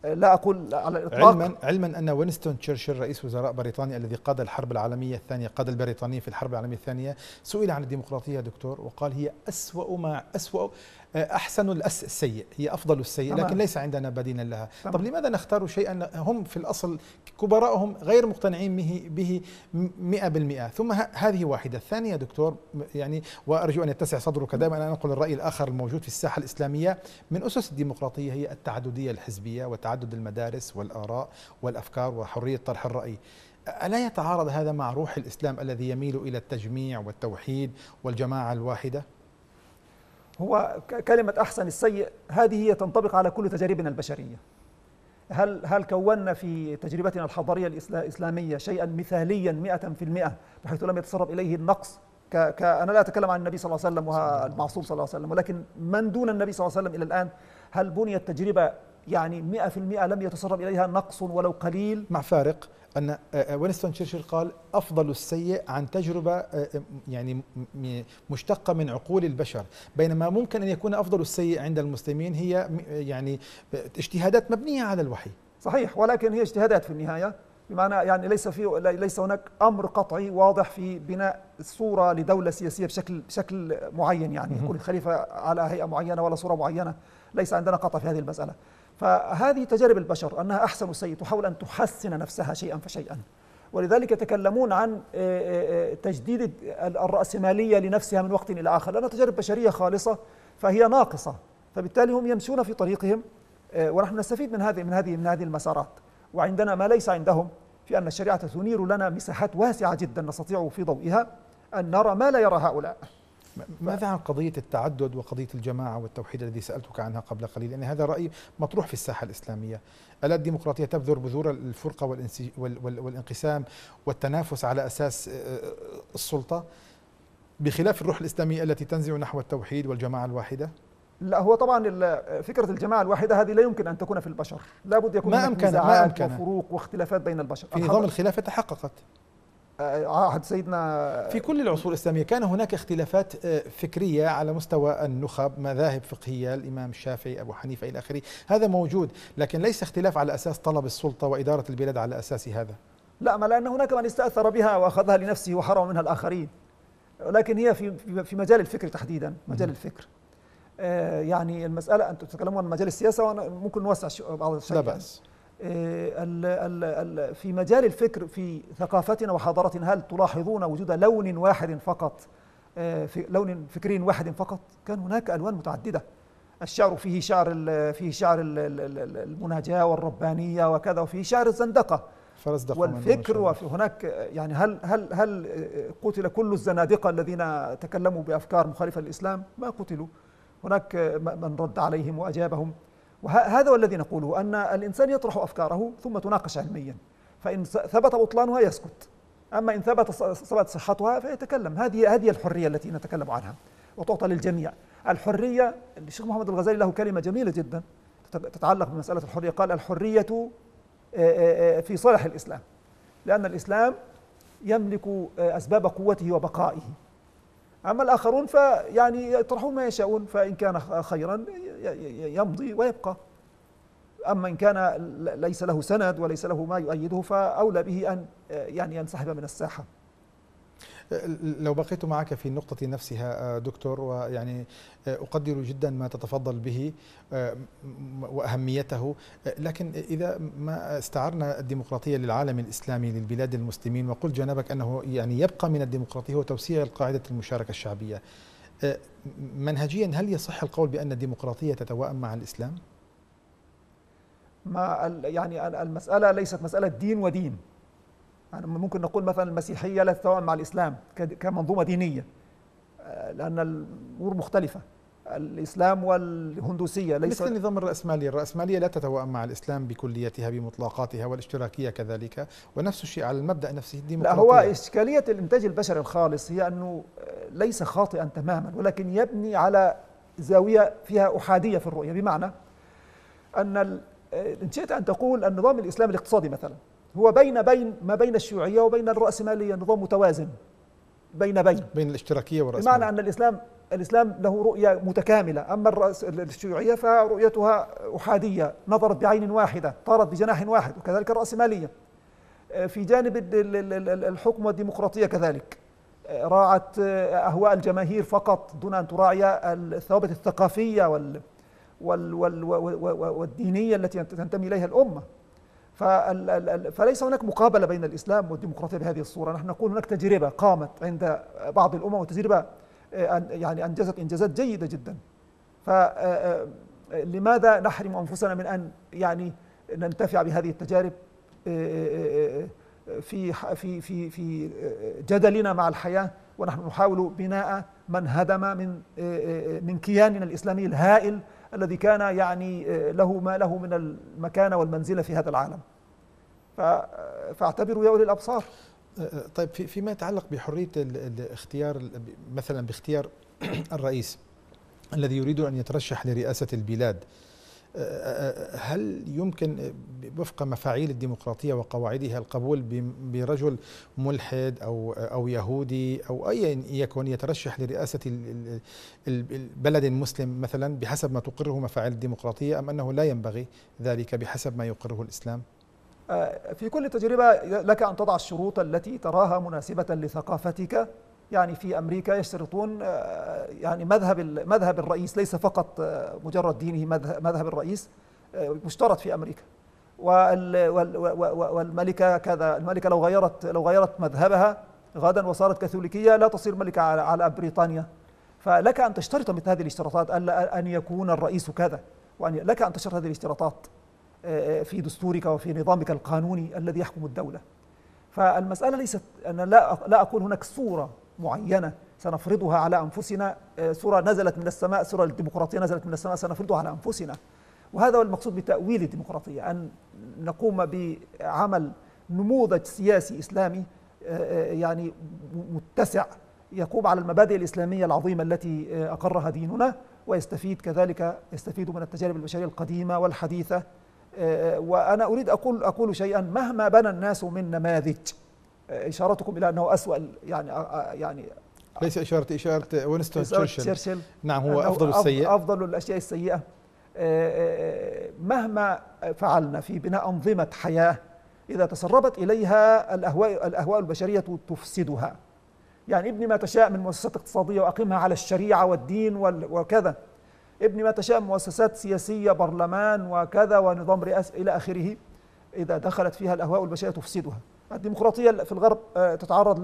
لا اقول على الاطلاق علما علما ان وينستون تشرشل رئيس وزراء بريطانيا الذي قاد الحرب العالميه الثانيه قاد البريطانيين في الحرب العالميه الثانيه سئل عن الديمقراطيه دكتور وقال هي اسوا ما اسوا أحسن الأس السيء هي أفضل السيء لكن ليس عندنا بديلا لها طب لماذا نختار شيئا هم في الأصل كبراءهم غير مقتنعين به مئة بالمئة ثم هذه واحدة الثانية دكتور يعني وأرجو أن يتسع صدرك دائما أن أنقل الرأي الآخر الموجود في الساحة الإسلامية من أسس الديمقراطية هي التعددية الحزبية وتعدد المدارس والآراء والأفكار وحرية طرح الرأي ألا يتعارض هذا مع روح الإسلام الذي يميل إلى التجميع والتوحيد والجماعة الواحدة؟ هو كلمة أحسن السيء هذه هي تنطبق على كل تجاربنا البشرية هل هل كونا في تجربتنا الحضارية الإسلامية شيئا مثاليا 100% بحيث لم يتسرب إليه النقص ك ك أنا لا أتكلم عن النبي صلى الله عليه وسلم والمعصوم صلى الله عليه وسلم ولكن من دون النبي صلى الله عليه وسلم إلى الآن هل بنيت تجربة يعني 100% لم يتسرب إليها نقص ولو قليل مع فارق أن آه، آه، وينستون تشرشل قال أفضل السيء عن تجربة آه، يعني مشتقة من عقول البشر بينما ممكن أن يكون أفضل السيء عند المسلمين هي يعني اجتهادات مبنية على الوحي صحيح ولكن هي اجتهادات في النهاية بمعنى يعني ليس في ليس هناك امر قطعي واضح في بناء صوره لدوله سياسيه بشكل بشكل معين يعني يكون الخليفه على هيئه معينه ولا صوره معينه ليس عندنا قطع في هذه المساله فهذه تجارب البشر أنها أحسن سيء تحاول أن تحسن نفسها شيئا فشيئا ولذلك يتكلمون عن آه، آه، آه، تجديد الرأسمالية لنفسها من وقت إلى آخر لأنها تجارب بشرية خالصة فهي ناقصة فبالتالي هم يمشون في طريقهم ونحن نستفيد من هذه من هذه من هذه المسارات وعندنا ما ليس عندهم في أن الشريعة تنير لنا مساحات واسعة جدا نستطيع في ضوئها أن نرى ما لا يرى هؤلاء ماذا عن قضية التعدد وقضية الجماعة والتوحيد الذي سألتك عنها قبل قليل لأن هذا رأي مطروح في الساحة الإسلامية ألا الديمقراطية تبذر بذور الفرقة والانقسام والتنافس على أساس آه، آه، السلطة بخلاف الروح الإسلامية التي تنزع نحو التوحيد والجماعة الواحدة؟ لا هو طبعا فكره الجماعه الواحده هذه لا يمكن ان تكون في البشر لابد يكون ما امكن ما امكن وفروق واختلافات بين البشر في نظام الخلافه تحققت عهد آه، آه، سيدنا في كل العصور الإسلامية كان هناك اختلافات آه، فكرية على مستوى النخب مذاهب فقهية الإمام الشافعي أبو حنيفة إلى آخره هذا موجود لكن ليس اختلاف على أساس طلب السلطة وإدارة البلاد على أساس هذا لا ما لأن هناك من استأثر بها وأخذها لنفسه وحرم منها الآخرين لكن هي في في مجال الفكر تحديدا مجال الفكر يعني المسألة أنتم تتكلمون عن مجال السياسة وأنا ممكن نوسع بعض الشيء لا بأس آه، في مجال الفكر في ثقافتنا وحضارتنا هل تلاحظون وجود لون واحد فقط آه، في لون فكري واحد فقط كان هناك ألوان متعددة الشعر فيه شعر فيه شعر المناجاة والربانية وكذا وفيه شعر الزندقة فلسدق والفكر وهناك يعني هل هل هل قتل كل الزنادقه الذين تكلموا بافكار مخالفه للاسلام؟ ما قتلوا هناك من رد عليهم واجابهم وهذا هو الذي نقوله أن الإنسان يطرح أفكاره ثم تناقش علميا فإن ثبت بطلانها يسكت أما إن ثبت ثبت صحتها فيتكلم هذه هذه الحرية التي نتكلم عنها وتعطى للجميع الحرية الشيخ محمد الغزالي له كلمة جميلة جدا تتعلق بمسألة الحرية قال الحرية آه، آه، آه، في صالح الإسلام لأن الإسلام يملك أسباب قوته وبقائه أما الآخرون فيعني يطرحون ما يشاءون فإن كان خيرا يمضي ويبقى أما إن كان ليس له سند وليس له ما يؤيده فأولى به أن يعني ينسحب من الساحة لو بقيت معك في النقطة نفسها آه، دكتور ويعني آه، أقدر جدا ما تتفضل به آه، وأهميته لكن إذا ما استعرنا الديمقراطية للعالم الإسلامي للبلاد المسلمين وقلت جانبك أنه يعني يبقى من الديمقراطية هو توسيع قاعدة المشاركة الشعبية منهجيا هل يصح القول بأن الديمقراطية تتوائم مع الإسلام؟ ما يعني المسألة ليست مسألة دين ودين يعني ممكن نقول مثلا المسيحية لا تتوائم مع الإسلام كمنظومة دينية آه، لأن الأمور مختلفة الإسلام والهندوسية ليس مثل نظام الرأسمالية الرأسمالية لا تتوائم مع الإسلام بكليتها بمطلقاتها والاشتراكية كذلك ونفس الشيء على المبدأ نفسه الديمقراطية لا هو إشكالية الإنتاج البشري الخالص هي أنه آه، ليس خاطئا تماما ولكن يبني على زاوية فيها أحادية في الرؤية بمعنى أن آه، إن شئت أن تقول النظام الإسلامي الاقتصادي مثلا هو بين بين ما بين الشيوعية وبين الرأسمالية نظام متوازن بين بين بين الاشتراكية والرأسمالية بمعنى أن الإسلام الإسلام له رؤية متكاملة أما الشيوعية فرؤيتها أحادية نظرت بعين واحدة طارت بجناح واحد وكذلك الرأسمالية آه، في جانب الحكم والديمقراطية كذلك آه، راعت آه، أهواء الجماهير فقط دون أن تراعي الثوابت الثقافية وال والدينية التي تنتمي إليها الأمة فليس هناك مقابلة بين الإسلام والديمقراطية بهذه الصورة نحن نقول هناك تجربة قامت عند بعض الأمم وتجربة آه، يعني أنجزت إنجازات جيدة جدا فلماذا آه، آه، نحرم أنفسنا من أن يعني ننتفع بهذه التجارب في في في في جدلنا مع الحياة ونحن نحاول بناء من هدم من من كياننا الإسلامي الهائل الذي كان يعني آه، له ما له من المكانة والمنزلة في هذا العالم آه، فاعتبروا يا أولي الأبصار آه، طيب فيما يتعلق بحرية الاختيار مثلا باختيار <clears throat> الرئيس الذي يريد أن يترشح لرئاسة البلاد هل يمكن وفق مفاعيل الديمقراطية وقواعدها القبول برجل ملحد أو, أو يهودي أو أي يكون يترشح لرئاسة البلد المسلم مثلا بحسب ما تقره مفاعيل الديمقراطية أم أنه لا ينبغي ذلك بحسب ما يقره الإسلام؟ آه، في كل تجربة لك أن تضع الشروط التي تراها مناسبة لثقافتك يعني في أمريكا يشترطون آه، يعني مذهب مذهب الرئيس ليس فقط آه، مجرد دينه مذهب الرئيس آه، مشترط في أمريكا والملكة كذا الملكة لو غيرت لو غيرت مذهبها غدا وصارت كاثوليكية لا تصير ملكة على على بريطانيا فلك أن تشترط مثل هذه الاشتراطات ألا أن يكون الرئيس كذا وأن لك أن تشترط هذه الاشتراطات في دستورك وفي نظامك القانوني الذي يحكم الدولة فالمسألة ليست أنا لا لا أقول هناك صورة معينة سنفرضها على أنفسنا آه، سورة نزلت من السماء سورة الديمقراطية نزلت من السماء سنفرضها على أنفسنا وهذا هو المقصود بتأويل الديمقراطية أن نقوم بعمل نموذج سياسي إسلامي آه، آه، يعني متسع يقوم على المبادئ الإسلامية العظيمة التي أقرها ديننا ويستفيد كذلك يستفيد من التجارب البشرية القديمة والحديثة وأنا أريد أقول أقول شيئا مهما بنى الناس من نماذج اشارتكم الى انه اسوء يعني يعني ليس اشاره اشاره وينستون تشرشل, تشرشل نعم هو افضل السيء افضل الاشياء السيئه آه، آه، مهما فعلنا في بناء انظمه حياه اذا تسربت اليها الاهواء الاهواء البشريه تفسدها يعني ابني ما تشاء من مؤسسات اقتصاديه واقيمها على الشريعه والدين وكذا ابني ما تشاء من مؤسسات سياسيه برلمان وكذا ونظام رئاسي الى اخره اذا دخلت فيها الاهواء البشريه تفسدها الديمقراطية في الغرب آه، تتعرض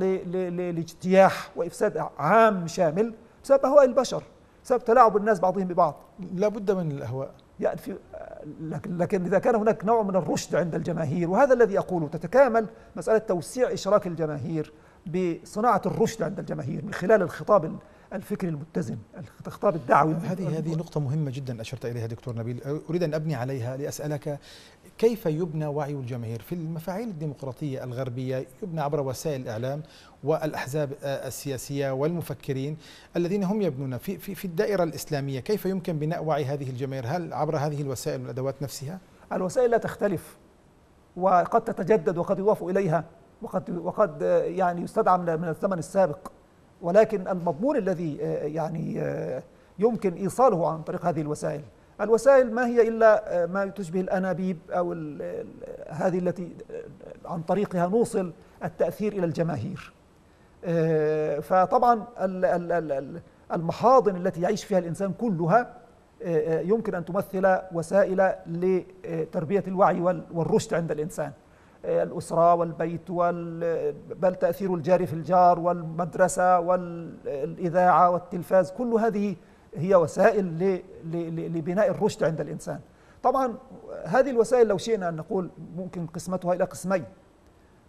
لاجتياح وإفساد عام شامل بسبب أهواء البشر بسبب تلاعب الناس بعضهم ببعض لابد من الأهواء يعني في آه، لكن, لكن إذا كان هناك نوع من الرشد عند الجماهير وهذا الذي أقوله تتكامل مسألة توسيع إشراك الجماهير بصناعة الرشد عند الجماهير من خلال الخطاب الفكر المتزن الخطاب الدعوي هذه هذه نقطة مهمة جدا أشرت إليها دكتور نبيل أريد أن أبني عليها لأسألك كيف يبنى وعي الجماهير في المفاعيل الديمقراطية الغربية يبنى عبر وسائل الإعلام والأحزاب السياسية والمفكرين الذين هم يبنون في في في الدائرة الإسلامية كيف يمكن بناء وعي هذه الجماهير هل عبر هذه الوسائل والأدوات نفسها؟ الوسائل لا تختلف وقد تتجدد وقد يضاف إليها وقد وقد يعني يستدعى من الزمن السابق ولكن المضمون الذي آه، يعني آه، يمكن إيصاله عن طريق هذه الوسائل الوسائل ما هي إلا آه، ما تشبه الأنابيب أو هذه التي عن طريقها نوصل التأثير إلى الجماهير فطبعا المحاضن التي يعيش فيها الإنسان كلها يمكن أن تمثل وسائل لتربية الوعي والرشد عند الإنسان الأسرة والبيت بل تأثير الجار في الجار والمدرسة والإذاعة والتلفاز كل هذه هي وسائل لبناء الرشد عند الإنسان طبعا هذه الوسائل لو شئنا أن نقول ممكن قسمتها إلى قسمين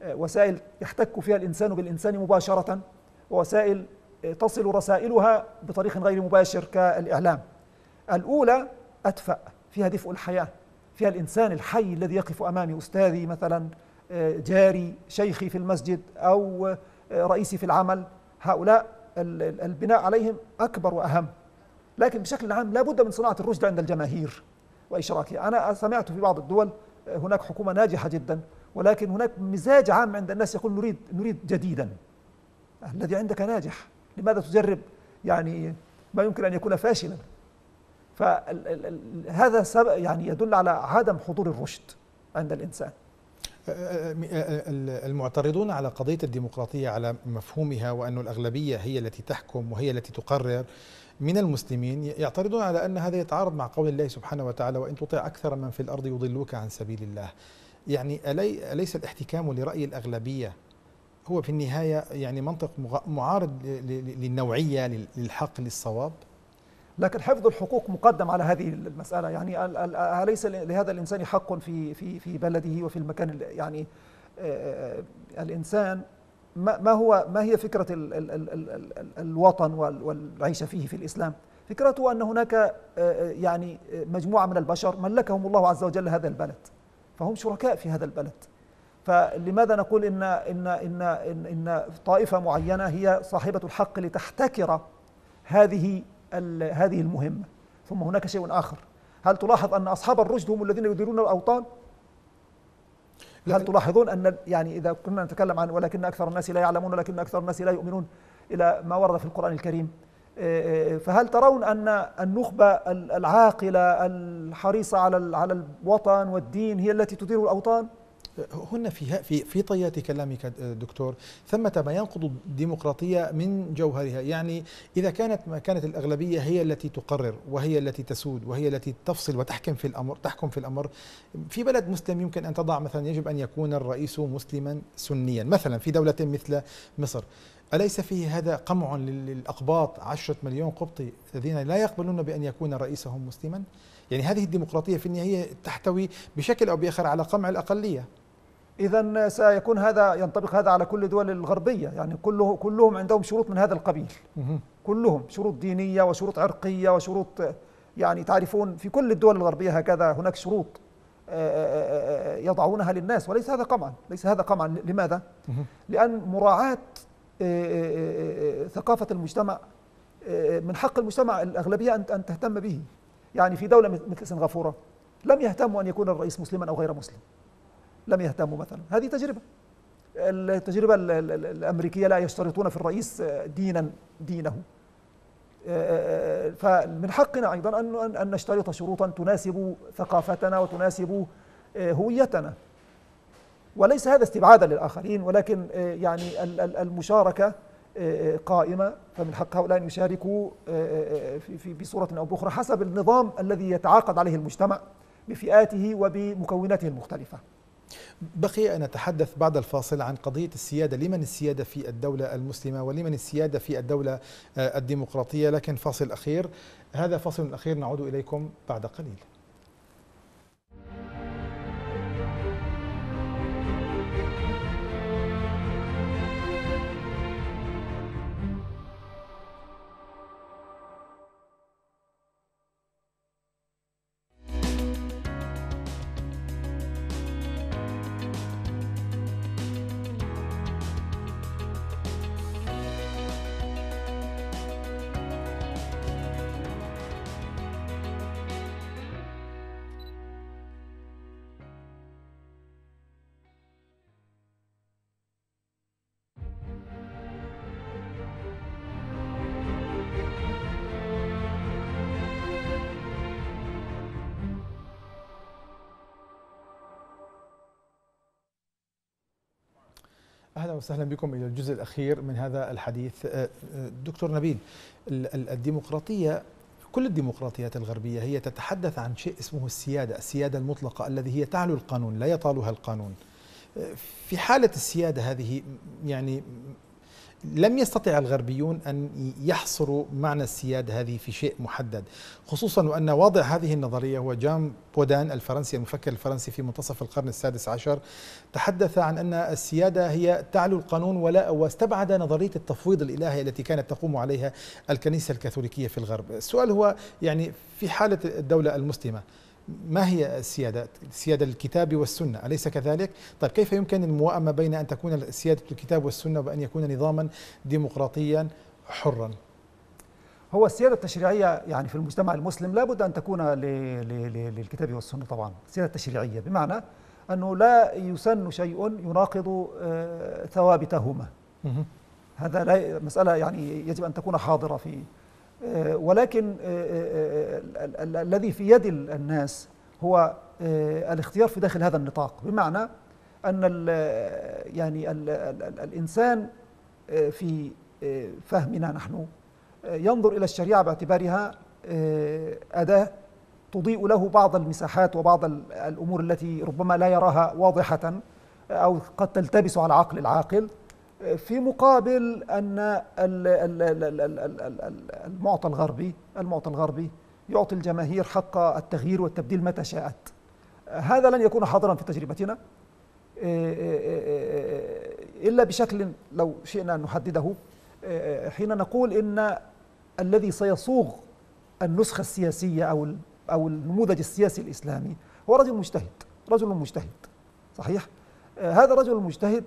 وسائل يحتك فيها الإنسان بالإنسان مباشرة ووسائل تصل رسائلها بطريق غير مباشر كالإعلام الأولى أدفأ فيها دفء الحياة فيها الإنسان الحي الذي يقف أمامي أستاذي مثلا آه، جاري شيخي في المسجد أو آه، رئيسي في العمل هؤلاء البناء عليهم أكبر وأهم لكن بشكل عام لا بد من صناعة الرشد عند الجماهير وإشراكها أنا سمعت في بعض الدول آه، هناك حكومة ناجحة جدا ولكن هناك مزاج عام عند الناس يقول نريد نريد جديدا الذي عندك ناجح لماذا تجرب يعني ما يمكن أن يكون فاشلا فهذا يعني يدل على عدم حضور الرشد عند الإنسان أه، أه، أه، المعترضون على قضية الديمقراطية على مفهومها وأن الأغلبية هي التي تحكم وهي التي تقرر من المسلمين يعترضون على أن هذا يتعارض مع قول الله سبحانه وتعالى وإن تطيع أكثر من في الأرض يضلوك عن سبيل الله يعني ألي أليس الاحتكام لرأي الأغلبية هو في النهاية يعني منطق معارض للنوعية للحق للصواب لكن حفظ الحقوق مقدم على هذه المسألة يعني أليس لهذا الإنسان حق في في في بلده وفي المكان يعني آه، آه، الإنسان ما هو ما هي فكرة الوطن والعيش فيه في الإسلام فكرته أن هناك آه، يعني مجموعة من البشر ملكهم الله عز وجل هذا البلد فهم شركاء في هذا البلد فلماذا نقول إن, إن, إن, إن, إن طائفة معينة هي صاحبة الحق لتحتكر هذه هذه المهمة ثم هناك شيء آخر هل تلاحظ أن أصحاب الرشد هم الذين يديرون الأوطان؟ هل تلاحظون أن يعني إذا كنا نتكلم عن ولكن أكثر الناس لا يعلمون ولكن أكثر الناس لا يؤمنون إلى ما ورد في القرآن الكريم آه، آه، آه، فهل ترون أن النخبة العاقلة الحريصة على على الوطن والدين هي التي تدير الأوطان؟ هنا في في في طيات كلامك دكتور ثمة ما ينقض الديمقراطية من جوهرها يعني إذا كانت ما كانت الأغلبية هي التي تقرر وهي التي تسود وهي التي تفصل وتحكم في الأمر تحكم في الأمر في بلد مسلم يمكن أن تضع مثلا يجب أن يكون الرئيس مسلما سنيا مثلا في دولة مثل مصر أليس فيه هذا قمع للأقباط عشرة مليون قبطي الذين لا يقبلون بأن يكون رئيسهم مسلما؟ يعني هذه الديمقراطية في النهاية تحتوي بشكل أو بآخر على قمع الأقلية إذا سيكون هذا ينطبق هذا على كل الدول الغربية يعني كله كلهم عندهم شروط من هذا القبيل كلهم شروط دينية وشروط عرقية وشروط يعني تعرفون في كل الدول الغربية هكذا هناك شروط آه، آه، آه، يضعونها للناس وليس هذا قمعا ليس هذا قمعا لماذا؟ لأن مراعاة ثقافة المجتمع من حق المجتمع الأغلبية أن تهتم به يعني في دولة مثل سنغافورة لم يهتموا أن يكون الرئيس مسلما أو غير مسلم لم يهتموا مثلا هذه تجربة التجربة الأمريكية لا يشترطون في الرئيس آه، دينا دينه آه، آه، فمن حقنا أيضا أن أن نشترط شروطا تناسب ثقافتنا وتناسب هويتنا وليس هذا استبعادا للآخرين ولكن يعني المشاركة قائمة فمن حق هؤلاء أن يشاركوا في بصورة أو بأخرى حسب النظام الذي يتعاقد عليه المجتمع بفئاته وبمكوناته المختلفة بقي أن نتحدث بعد الفاصل عن قضية السيادة لمن السيادة في الدولة المسلمة ولمن السيادة في الدولة آه، الديمقراطية لكن فاصل أخير هذا فاصل أخير نعود إليكم بعد قليل اهلا وسهلا بكم الى الجزء الاخير من هذا الحديث أه، أه، دكتور نبيل الديمقراطيه كل الديمقراطيات الغربيه هي تتحدث عن شيء اسمه السياده، السياده المطلقه الذي هي تعلو القانون لا يطالها القانون. أه، في حاله السياده هذه يعني لم يستطع الغربيون أن يحصروا معنى السيادة هذه في شيء محدد خصوصا وأن واضع هذه النظرية هو جام بودان الفرنسي المفكر الفرنسي في منتصف القرن السادس عشر تحدث عن أن السيادة هي تعلو القانون ولا واستبعد نظرية التفويض الإلهي التي كانت تقوم عليها الكنيسة الكاثوليكية في الغرب السؤال هو يعني في حالة الدولة المسلمة ما هي السيادة؟ السيادة للكتاب والسنة أليس كذلك؟ طيب كيف يمكن الموائمة بين أن تكون سيادة الكتاب والسنة وأن يكون نظاما ديمقراطيا حرا؟ هو السيادة التشريعية يعني في المجتمع المسلم لابد أن تكون للكتاب والسنة طبعا السيادة التشريعية بمعنى أنه لا يسن شيء يناقض آه، ثوابتهما هذا لا مسألة يعني يجب أن تكون حاضرة في آه، ولكن آه، آه، الذي في يد الناس هو الاختيار في داخل هذا النطاق بمعنى أن الـ يعني الـ الـ الإنسان في فهمنا نحن ينظر إلى الشريعة باعتبارها أداة تضيء له بعض المساحات وبعض الأمور التي ربما لا يراها واضحة أو قد تلتبس على عقل العاقل في مقابل ان المعطى الغربي المعطى الغربي يعطي الجماهير حق التغيير والتبديل متى شاءت هذا لن يكون حاضرا في تجربتنا إيه، إيه، إيه، الا بشكل لو شئنا ان نحدده حين نقول ان الذي سيصوغ النسخه السياسيه او او النموذج السياسي الاسلامي هو رجل مجتهد رجل مجتهد صحيح هذا الرجل المجتهد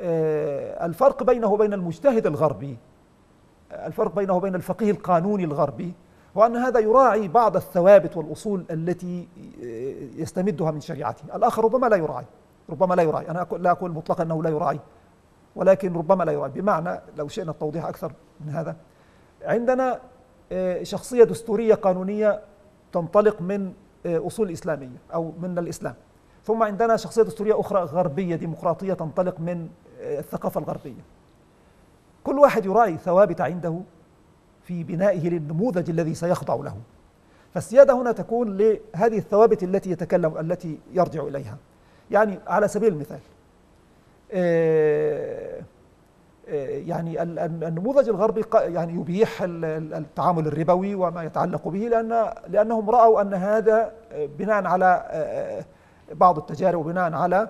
آه، الفرق بينه وبين المجتهد الغربي الفرق بينه وبين الفقيه القانوني الغربي هو أن هذا يراعي بعض الثوابت والأصول التي آه، يستمدها من شريعته الآخر ربما لا يراعي ربما لا يراعي أنا لا أقول مطلقا أنه لا يراعي ولكن ربما لا يراعي بمعنى لو شئنا التوضيح أكثر من هذا عندنا آه، شخصية دستورية قانونية تنطلق من أصول إسلامية أو من الإسلام ثم عندنا شخصية دستورية أخرى غربية ديمقراطية تنطلق من الثقافة الغربية كل واحد يراعي ثوابت عنده في بنائه للنموذج الذي سيخضع له فالسيادة هنا تكون لهذه الثوابت التي يتكلم التي يرجع إليها يعني على سبيل المثال آه، آه، يعني النموذج الغربي يعني يبيح التعامل الربوي وما يتعلق به لأن لأنهم رأوا أن هذا آه، بناء على بعض التجارب وبناء على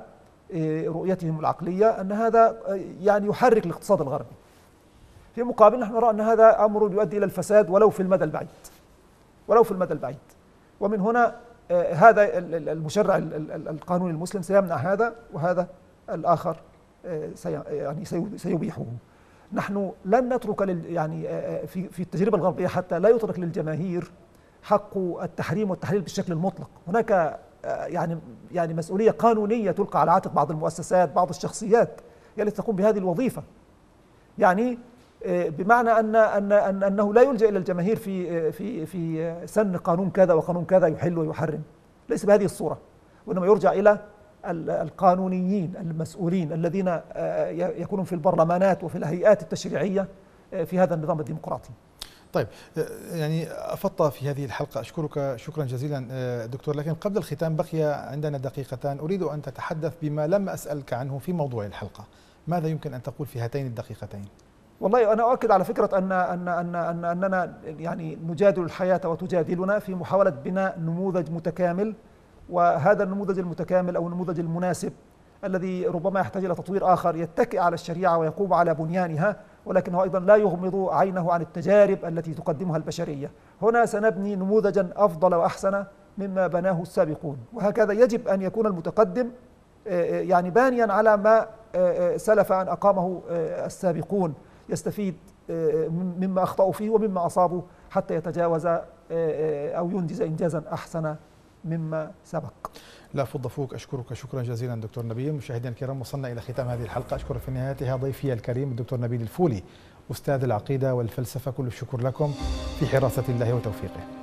آه، رؤيتهم العقلية أن هذا آه، يعني يحرك الاقتصاد الغربي في مقابل نحن نرى أن هذا أمر يؤدي إلى الفساد ولو في المدى البعيد ولو في المدى البعيد ومن هنا آه، هذا المشرع القانون المسلم سيمنع هذا وهذا الآخر يعني سيبيحه نحن لن نترك يعني في في التجربة الغربية حتى لا يترك للجماهير حق التحريم والتحليل بالشكل المطلق هناك آه، يعني يعني مسؤوليه قانونيه تلقى على عاتق بعض المؤسسات بعض الشخصيات هي التي تقوم بهذه الوظيفه يعني آه، بمعنى ان ان ان انه لا يلجا الى الجماهير في آه، في في سن قانون كذا وقانون كذا يحل ويحرم ليس بهذه الصوره وانما يرجع الى القانونيين المسؤولين الذين يكونون في البرلمانات وفي الهيئات التشريعيه في هذا النظام الديمقراطي طيب آه، يعني أفضت في هذه الحلقة أشكرك شكرا جزيلا آه، دكتور لكن قبل الختام بقي عندنا دقيقتان أريد أن تتحدث بما لم أسألك عنه في موضوع الحلقة ماذا يمكن أن تقول في هاتين الدقيقتين؟ والله انا اؤكد على فكره ان ان ان, أن اننا يعني نجادل الحياه وتجادلنا في محاوله بناء نموذج متكامل وهذا النموذج المتكامل او النموذج المناسب الذي ربما يحتاج الى تطوير اخر يتكئ على الشريعه ويقوم على بنيانها ولكنه أيضا لا يغمض عينه عن التجارب التي تقدمها البشرية هنا سنبني نموذجا أفضل وأحسن مما بناه السابقون وهكذا يجب أن يكون المتقدم آه، آه، يعني بانيا على ما آه، سلف أن أقامه السابقون يستفيد مما أخطأوا فيه ومما أصابوا حتى يتجاوز أو ينجز إنجازا أحسن مما سبق لا فض فوق أشكرك شكرا جزيلا دكتور نبيل مشاهدينا الكرام وصلنا إلى ختام هذه الحلقة أشكر في نهايتها ضيفي الكريم الدكتور نبيل الفولي أستاذ العقيدة والفلسفة كل الشكر لكم في حراسة الله وتوفيقه